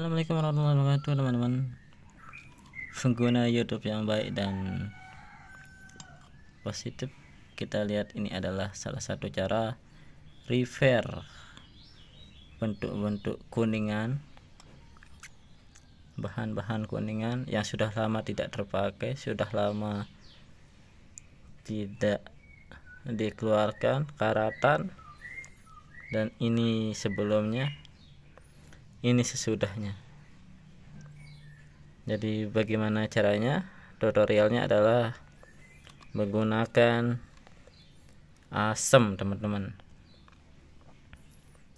Assalamualaikum warahmatullahi wabarakatuh teman-teman pengguna YouTube yang baik dan positif kita lihat ini adalah salah satu cara refer bentuk-bentuk kuningan bahan-bahan kuningan yang sudah lama tidak terpakai sudah lama tidak dikeluarkan karatan dan ini sebelumnya ini sesudahnya jadi bagaimana caranya tutorialnya adalah menggunakan asem teman-teman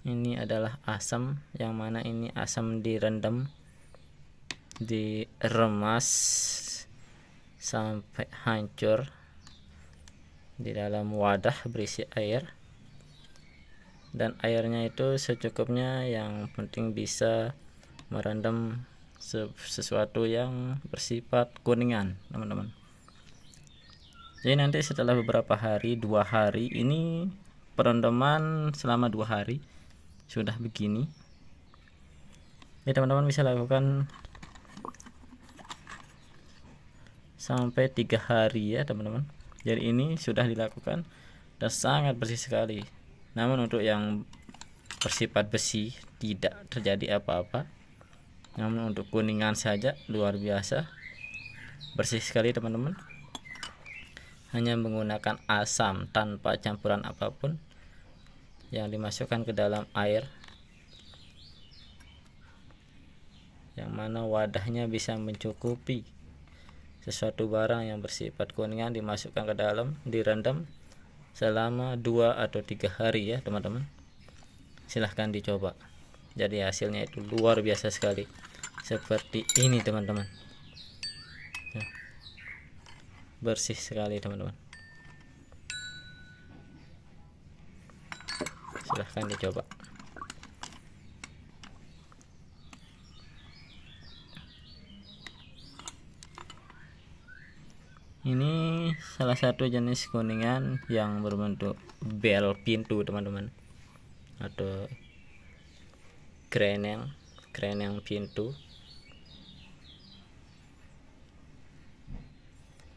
ini adalah asam yang mana ini asam direndam diremas sampai hancur di dalam wadah berisi air dan airnya itu secukupnya yang penting bisa merendam sesuatu yang bersifat kuningan teman-teman jadi nanti setelah beberapa hari dua hari ini perendaman selama dua hari sudah begini ini teman-teman bisa lakukan sampai tiga hari ya teman-teman jadi ini sudah dilakukan dan sangat bersih sekali namun untuk yang bersifat besi tidak terjadi apa-apa namun untuk kuningan saja luar biasa bersih sekali teman-teman hanya menggunakan asam tanpa campuran apapun yang dimasukkan ke dalam air yang mana wadahnya bisa mencukupi sesuatu barang yang bersifat kuningan dimasukkan ke dalam direndam selama dua atau tiga hari ya teman-teman silahkan dicoba jadi hasilnya itu luar biasa sekali seperti ini teman-teman ya. bersih sekali teman-teman silahkan dicoba ini salah satu jenis kuningan yang berbentuk bel pintu teman-teman atau krenel krenel pintu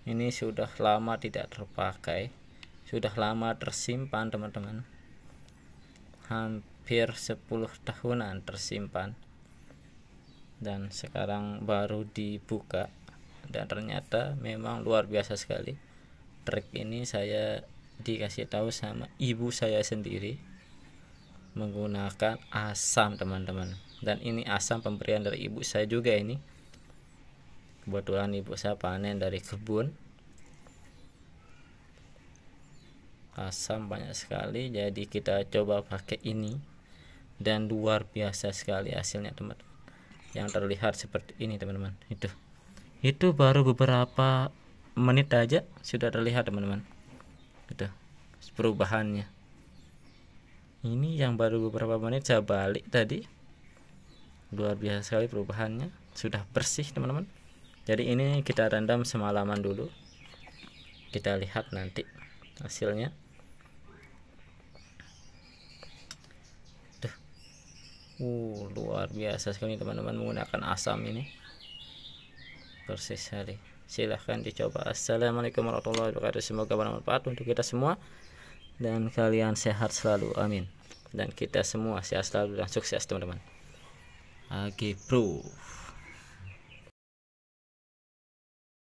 ini sudah lama tidak terpakai sudah lama tersimpan teman-teman hampir 10 tahunan tersimpan dan sekarang baru dibuka dan ternyata memang luar biasa sekali trek ini saya dikasih tahu sama ibu saya sendiri menggunakan asam teman-teman dan ini asam pemberian dari ibu saya juga ini kebetulan ibu saya panen dari kebun asam banyak sekali jadi kita coba pakai ini dan luar biasa sekali hasilnya teman-teman yang terlihat seperti ini teman-teman itu itu baru beberapa menit aja sudah terlihat teman-teman itu perubahannya ini yang baru beberapa menit saya balik tadi luar biasa sekali perubahannya sudah bersih teman-teman jadi ini kita rendam semalaman dulu kita lihat nanti hasilnya Duh. Uh, luar biasa sekali teman-teman menggunakan asam ini Bersih sekali silahkan dicoba assalamualaikum warahmatullahi wabarakatuh semoga bermanfaat untuk kita semua dan kalian sehat selalu amin dan kita semua sehat selalu dan sukses teman-teman okay, bro.